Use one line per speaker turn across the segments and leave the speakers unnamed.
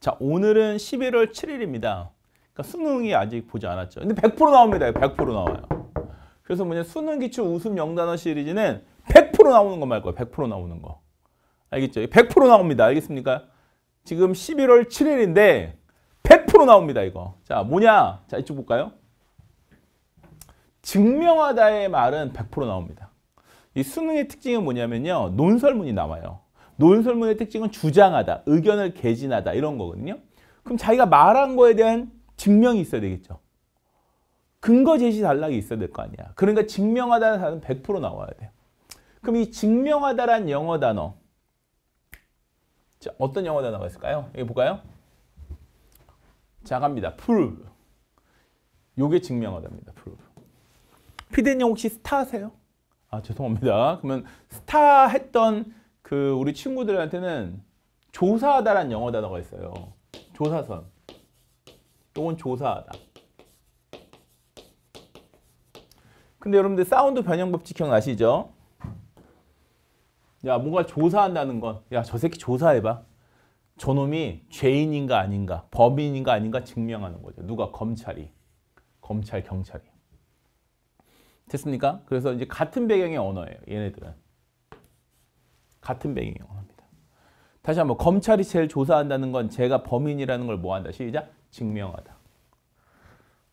자, 오늘은 11월 7일입니다. 그러니까 수능이 아직 보지 않았죠. 근데 100% 나옵니다. 100% 나와요. 그래서 뭐냐 수능 기출 웃음 영단어 시리즈는 100% 나오는 것말 거예요. 100% 나오는 거. 알겠죠? 100% 나옵니다. 알겠습니까? 지금 11월 7일인데 100% 나옵니다. 이거. 자, 뭐냐? 자, 이쪽 볼까요? 증명하다의 말은 100% 나옵니다. 이 수능의 특징은 뭐냐면요. 논설문이 나와요. 논설문의 특징은 주장하다, 의견을 개진하다 이런 거거든요. 그럼 자기가 말한 거에 대한 증명이 있어야 되겠죠. 근거 제시 단락이 있어야 될 거 아니야. 그러니까 증명하다는 단어는 100% 나와야 돼요. 그럼 이 증명하다란 영어 단어 자, 어떤 영어 단어가 있을까요? 여기 볼까요? 자, 갑니다. prove 요게 증명하다니다 prove 피디님 혹시 스타세요? 아 죄송합니다. 그러면 스타 했던 그 우리 친구들한테는 조사하다는 영어 단어가 있어요. 조사선. 이건 조사하다. 근데 여러분들 사운드 변형 법칙형 아시죠? 야 뭔가 조사한다는 건야저 새끼 조사해봐. 저놈이 죄인인가 아닌가 범인인가 아닌가 증명하는 거죠. 누가? 검찰이. 검찰, 경찰이. 됐습니까? 그래서 이제 같은 배경의 언어예요. 얘네들은. 같은 배경이 합니다 다시 한번 검찰이 제일 조사한다는 건 제가 범인이라는 걸 뭐한다. 시작. 증명하다.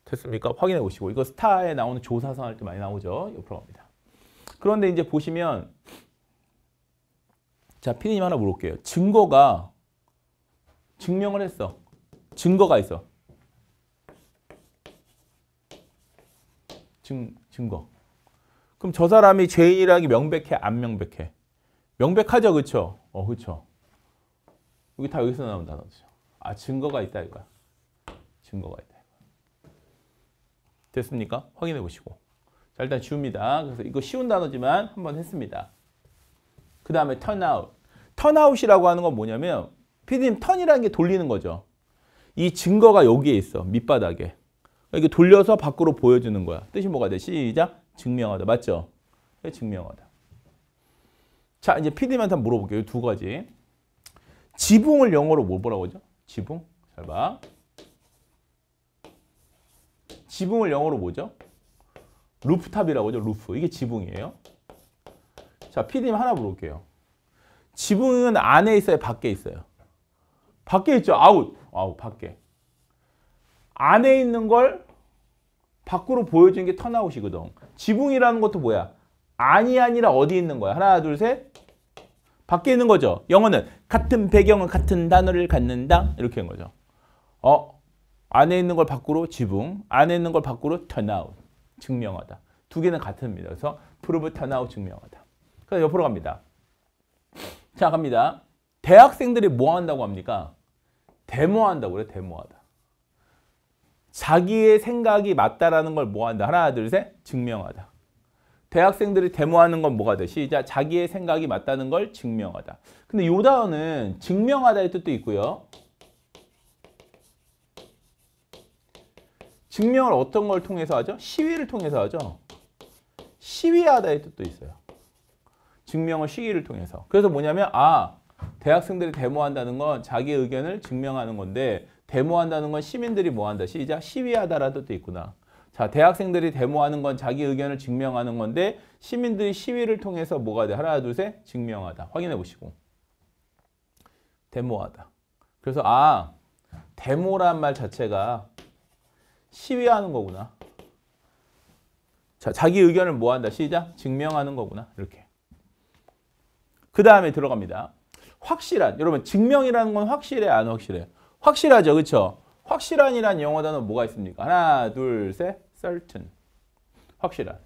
됐습니까? 확인해 보시고 이거 스타에 나오는 조사선 할때 많이 나오죠. 옆으로 갑니다. 그런데 이제 보시면 자 피디님 하나 물어게요 증거가 증명을 했어. 증거가 있어. 증, 증거. 그럼 저 사람이 죄인이라는 명백해? 안 명백해? 명백하죠, 그렇죠? 어, 그렇죠. 여기 다 여기서 나온 단어죠. 아, 증거가 있다 이거야. 증거가 있다. 됐습니까? 확인해 보시고. 자, 일단 지웁니다. 그래서 이거 쉬운 단어지만 한번 했습니다. 그 다음에 턴아웃. 턴아웃이라고 하는 건 뭐냐면 피디님 턴이라는 게 돌리는 거죠. 이 증거가 여기에 있어. 밑바닥에. 그러니까 이게 돌려서 밖으로 보여주는 거야. 뜻이 뭐가 돼? 시작. 증명하다. 맞죠? 네, 증명하다. 자, 이제 PD님한테 한번 물어볼게요. 두 가지. 지붕을 영어로 뭐 뭐라고 하죠? 지붕? 잘 봐. 지붕을 영어로 뭐죠? 루프탑이라고 하죠. 루프. 이게 지붕이에요. 자, PD님 하나 물어볼게요. 지붕은 안에 있어요? 밖에 있어요? 밖에 있죠. 아웃. 아웃. 밖에. 안에 있는 걸 밖으로 보여주는 게 턴아웃이거든. 지붕이라는 것도 뭐야? 아니 아니라 어디 있는 거야? 하나 둘 셋. 밖에 있는 거죠. 영어는 같은 배경은 같은 단어를 갖는다. 이렇게 한 거죠. 어 안에 있는 걸 밖으로 지붕, 안에 있는 걸 밖으로 turn out, 증명하다. 두 개는 같습니다. 그래서 prove turn out, 증명하다. 그래서 옆으로 갑니다. 자 갑니다. 대학생들이 뭐 한다고 합니까? 데모한다고 그래 데모하다. 자기의 생각이 맞다라는 걸 뭐 한다? 하나 둘셋 증명하다. 대학생들이 데모하는 건 뭐가 되 시작. 자기의 생각이 맞다는 걸 증명하다. 근데 요 단어는 증명하다의 뜻도 있고요. 증명을 어떤 걸 통해서 하죠? 시위를 통해서 하죠. 시위하다의 뜻도 있어요. 증명을 시위를 통해서. 그래서 뭐냐면 아 대학생들이 데모한다는 건 자기 의견을 증명하는 건데 데모한다는 건 시민들이 뭐한다? 시작 시위하다라는 뜻도 있구나. 자, 대학생들이 데모하는 건 자기 의견을 증명하는 건데 시민들이 시위를 통해서 뭐가 돼? 하나, 둘, 셋, 증명하다. 확인해 보시고. 데모하다. 그래서 아, 데모란 말 자체가 시위하는 거구나. 자, 자기 의견을 뭐 한다? 시작. 증명하는 거구나. 이렇게. 그 다음에 들어갑니다. 확실한. 여러분, 증명이라는 건 확실해? 안 확실해? 확실하죠. 그렇죠? 확실한이란 영어 단어 뭐가 있습니까? 하나, 둘, 셋. certain. 확실한.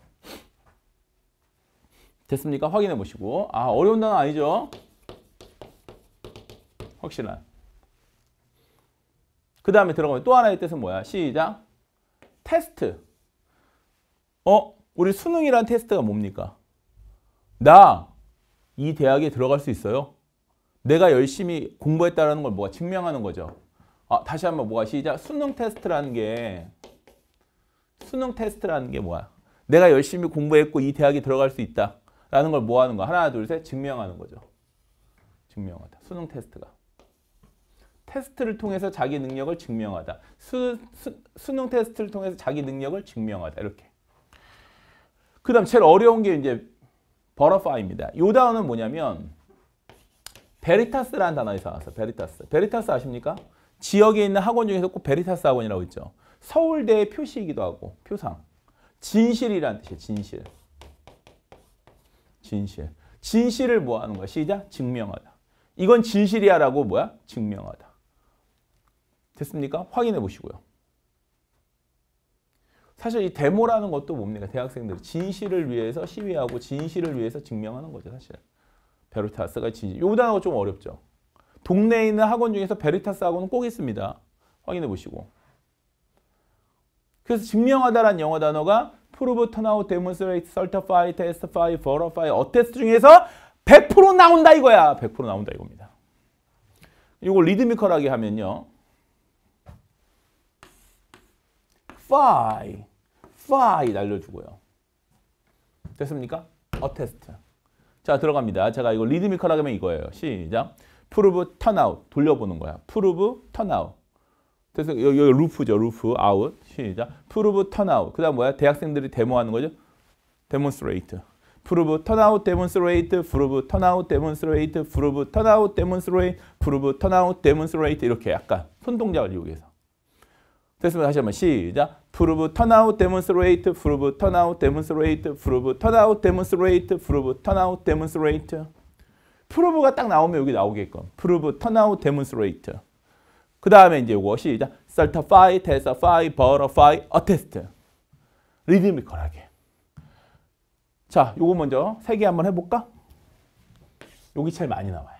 됐습니까? 확인해 보시고. 아, 어려운 단어 아니죠? 확실한. 그 다음에 들어가면 또 하나의 뜻은 뭐야? 시작. 테스트. 어? 우리 수능이란 테스트가 뭡니까? 나 이 대학에 들어갈 수 있어요? 내가 열심히 공부했다는걸 뭐가 증명하는 거죠. 아, 다시 한번 뭐가 시작. 수능 테스트라는 게 수능 테스트라는 게 뭐야? 내가 열심히 공부했고 이 대학에 들어갈 수 있다. 라는 걸 뭐 하는 거 하나, 둘, 셋 증명하는 거죠. 증명하다. 수능 테스트가. 테스트를 통해서 자기 능력을 증명하다. 수, 수, 능 테스트를 통해서 자기 능력을 증명하다. 이렇게. 그 다음 제일 어려운 게 이제 버러파입니다. 요 단어는 뭐냐면 베리타스라는 단어에서 나왔어. 베리타스. 베리타스 아십니까? 지역에 있는 학원 중에서 꼭 베리타스 학원이라고 있죠. 서울대의 표시이기도 하고 표상. 진실이란 뜻이에요. 진실. 진실. 진실을 뭐 하는 거야? 시작. 증명하다. 이건 진실이야 라고 뭐야? 증명하다. 됐습니까? 확인해 보시고요. 사실 이 데모라는 것도 뭡니까? 대학생들이 진실을 위해서 시위하고 진실을 위해서 증명하는 거죠. 사실. 베르타스가 진실. 요 단어가 좀 어렵죠. 동네에 있는 학원 중에서 베리타스 학원은 꼭 있습니다. 확인해 보시고. 그래서 증명하다라는 영어 단어가 prove, turn out, demonstrate, certify, testify, verify, attest 중에서 100% 나온다 이거야. 100% 나온다 이겁니다. 이걸 리드미컬하게 하면요. p i p i 날려주고요. 됐습니까? attest. 자 들어갑니다. 제가 이거 리드미컬하게 하면 이거예요. 시작. 프루브 턴아웃 돌려보는 거야. 프루브 턴아웃. 그래서 여기, 여기 루프죠. 루프 아웃 시작. 프루브 턴아웃. 그다음 뭐야? 대학생들이 데모하는 거죠. 데몬스트레이트. 프루브 턴아웃 데몬스트레이트. 프루브 턴아웃 데몬스트레이트. 프루브 턴아웃 데몬스트레이트. 프루브 턴아웃 데몬스트레이트 이렇게 약간 손 동작을 이용해서. 됐으면 다시 한번 시작. prove turnout demonstrate prove turnout demonstrate prove t 프로브가 딱 나오면 여기 나오게끔 prove, turn out, demonstrate 그 다음에 이제 이것이 이제 certify, testify, verify, attest 리드미컬하게 자, 요거 먼저 세 개 한번 해볼까? 여기 제일 많이 나와요.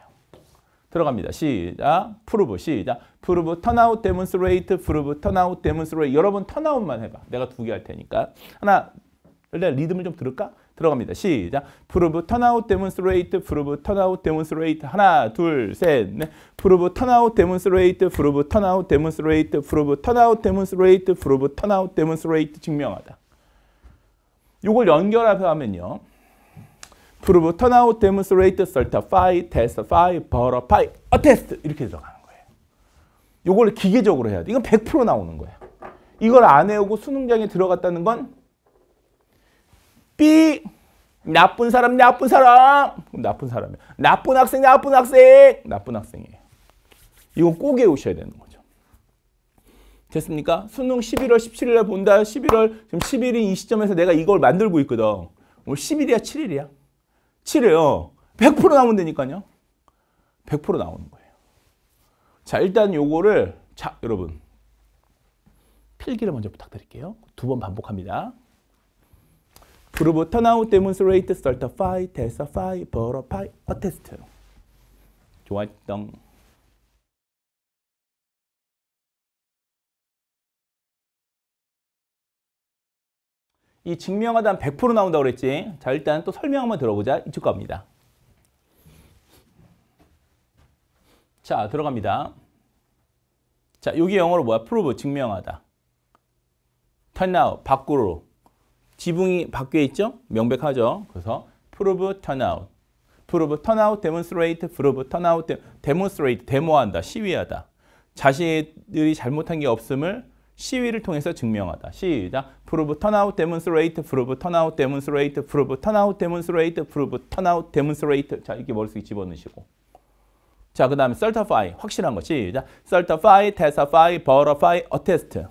들어갑니다. 시작. prove 시작. prove turnout demonstrate prove turnout demonstrate 여러분 turnout만 해봐. 내가 두 개 할 테니까. 하나 일단 리듬을 좀 들을까? 들어갑니다. 시작. prove turnout demonstrate prove turnout demonstrate 하나 둘셋넷 prove turnout demonstrate prove turnout demonstrate prove turnout demonstrate prove turnout demonstrate 증명하다. 요걸 연결해서 하면요. prove turnout demonstrate certify testify verify attest 이렇게 들어가는 거예요. 요걸 기계적으로 해야 돼. 이건 100% 나오는 거예요. 이걸 안 외우고 수능장에 들어갔다는 건 B 나쁜 사람 나쁜 사람 나쁜 사람이야 나쁜 학생 나쁜 학생 나쁜 학생이에요 이건 꼭 외우셔야 되는 거죠 됐습니까? 수능 11월 17일에 본다 11월 지금 11일 이 시점에서 내가 이걸 만들고 있거든 오늘 10일이야 7일이야 7일 어. 100% 나오면 되니까요 100% 나오는 거예요 자 일단 요거를 자 여러분 필기를 먼저 부탁드릴게요 두 번 반복합니다 그로부터 now d 스 m o n s t r a t e c 파이버 i 파이 t 테스트 i f y 좋았던 이증명하단100% 나온다고 그랬지. 자, 일단 또 설명 한번 들어보자. 이쪽 갑니다. 자, 들어갑니다. 자, 여기 영어로 뭐야? 프로브 증명하다. t u r 밖으로. 지붕이 밖에 있죠? 명백하죠? 그래서 prove turnout. prove turnout, demonstrate, prove turnout, demonstrate, 데모한다, 시위하다. 자신들이 잘못한 게 없음을 시위를 통해서 증명하다. 시작. prove turnout, demonstrate, prove turnout, demonstrate, prove turnout, demonstrate, prove turnout, demonstrate. 자, 이렇게 머릿속에 집어넣으시고. 자, 그 다음에 certify, 확실한 거 시작. certify, testify, verify, attest.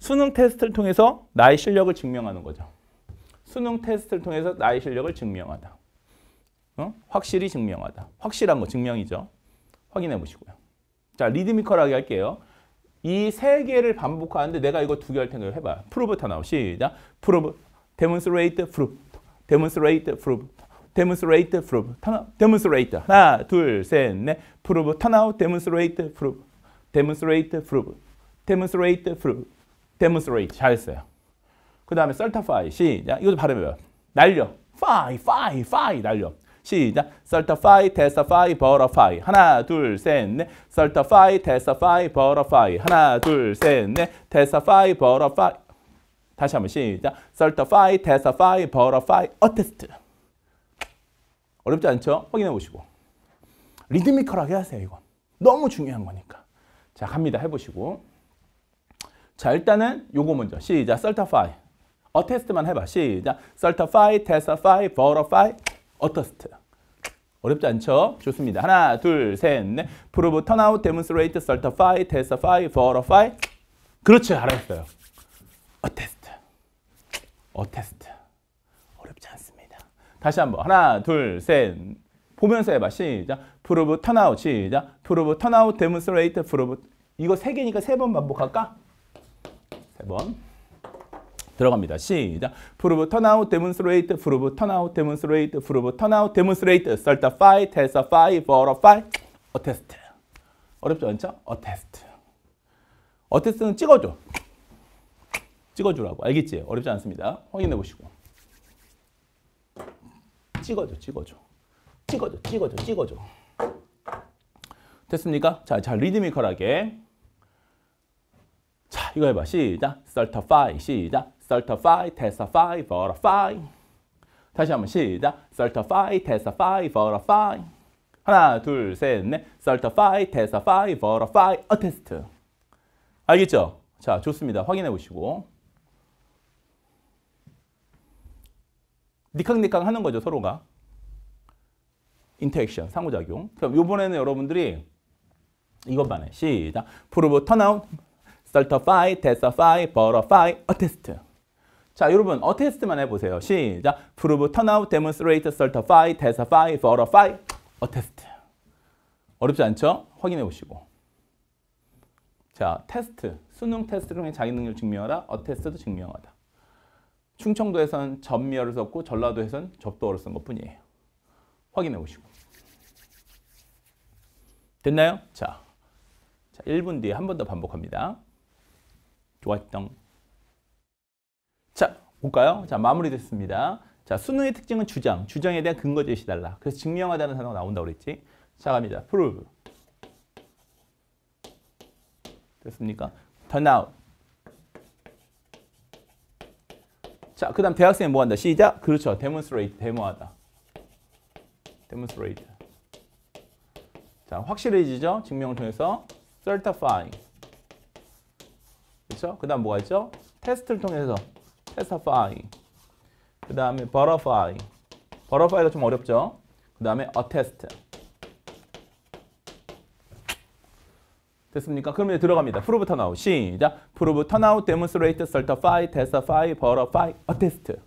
수능 테스트를 통해서 나의 실력을 증명하는 거죠. 수능 테스트를 통해서 나의 실력을 증명하다. 어? 확실히 증명하다. 확실한 거 증명이죠. 확인해 보시고요. 자, 리드미컬하게 할게요. 이 세 개를 반복하는데 내가 이거 두 개 할 테니까 해봐. 프로브부터 나오 시작. 프로브, demonstrate, prove, demonstrate, prove, demonstrate, prove, demonstrate. 하나, 둘, 셋, 넷. prove, turn out, demonstrate, prove, demonstrate, prove, demonstrate, prove, demonstrate. 잘했어요. 그 다음에 썰타파이 시작. 이것도 발음해봐요. 날려. 파이 파이 파이 날려. 시작. Certify, t e s t i f 하나, 둘, 셋, 넷. Certify, t e s t i f 하나, 둘, 셋, 넷. Testify, v e 다시 한번 시작. Certify, testify, v e r 어렵지 않죠? 확인해 보시고. 리드미컬하게 하세요, 이거. 너무 중요한 거니까. 자, 갑니다. 해보시고. 자, 일단은 요거 먼저. 시작. c e r t 어테스트만 해봐. 시작. certify, testify, verify, attest. 어렵지 않죠? 좋습니다. 하나, 둘, 셋, 넷. prove, turn out, demonstrate, certify, testify, verify. 그렇지, 알았어요. attest. attest. 어렵지 않습니다. 다시 한번. 하나, 둘, 셋. 보면서 해봐. 시작. prove, turn out. 시작. prove, turn out, demonstrate, prove. 이거 세 개니까 세번 반복할까? 세 번. 들어갑니다. 시작. prove turnout demonstrate prove turnout demonstrate prove turnout demonstrate certify testify verify attest 어렵지 않죠? attest attest는 찍어줘. 찍어주라고 알겠지? 어렵지 않습니다. 확인해 보시고 찍어줘 찍어줘 찍어줘 찍어줘 찍어줘 됐습니까? 자, 자 리드미컬하게 자 이거 해봐 시작 certify 시작 certify, testify, verify. 다시 한번 시작. certify, testify, verify. 하나, 둘, 셋, 넷. certify, testify, verify, attest. 알겠죠? 자, 좋습니다. 확인해 보시고. 니캉니캉 하는 거죠, 서로가. 인터액션, 상호작용. 그럼 이번에는 여러분들이 이것만 해. 시작. prove, turn out, certify, testify, verify, attest. 자 여러분 어 테스트만 해보세요. 시작. Prove, turn out, demonstrate, certify, testify, verify, 어 테스트. 어렵지 않죠? 확인해 보시고. 자 테스트. 수능 테스트를 통 자기 능력 증명하다. 어 테스트도 증명하다. 충청도에선 전미어 썼고 전라도에선 접도어를 쓴 것뿐이에요. 확인해 보시고. 됐나요? 자, 자 1분 뒤에 한 번 더 반복합니다. 좋았던 볼까요? 자, 마무리됐습니다. 자, 수능의 특징은 주장, 주장에 대한 근거 제시 달라. 그래서 증명하다는 단어가 나온다고 그랬지. 자, 갑니다. prove. 됐습니까? turn out. 자, 그 다음 대학생이 뭐 한다? 시작. 그렇죠. demonstrate, 데모하다. demonstrate. 자, 확실해지죠? 증명을 통해서 c e r t i f y 그렇죠? 그 다음 뭐가 있죠? 테스트를 통해서 페사파이 그 다음에 버터파이 버터파이가 좀 어렵죠? 그 다음에 어테스트 됐습니까? 그러면 이제 들어갑니다. 프로브 턴아웃 시작 프로브 턴아웃 데몬스트레이트 설터파이 테스파이 버터파이 어테스트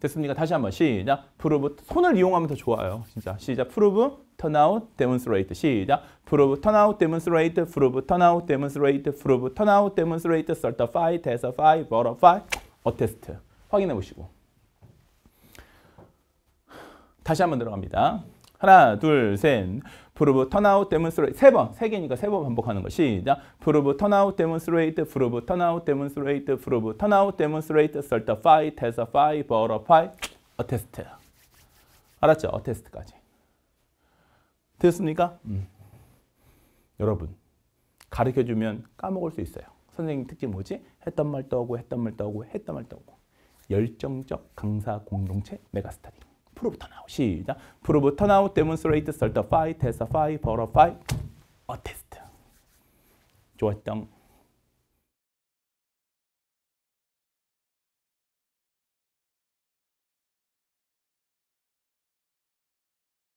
됐습니까? 다시 한번 시작. prove 손을 이용하면 더 좋아요. 진짜 시작. prove turn out demonstrate 시작. prove turn out demonstrate prove turn out demonstrate prove turn out demonstrate certify testify verify attest 확인해 보시고 다시 한 번 들어갑니다. 하나, 둘, 셋. prove turnout demonstrate 세 번, 세 개니까 세 번 반복하는 거 시작. prove turnout demonstrate, prove turnout demonstrate, prove turnout demonstrate, certify, testify, verify, attest. 알았죠? attest까지. 됐습니까? 음. 여러분, 가르쳐주면 까먹을 수 있어요. 선생님 특징 뭐지? 했던 말 떠오고 했던 말 떠오고 했던 말 떠오고 열정적 강사 공동체 메가스터디 프로부터 나오 시작 프로부터 나오 demonstrate certify testify verify attest 좋았던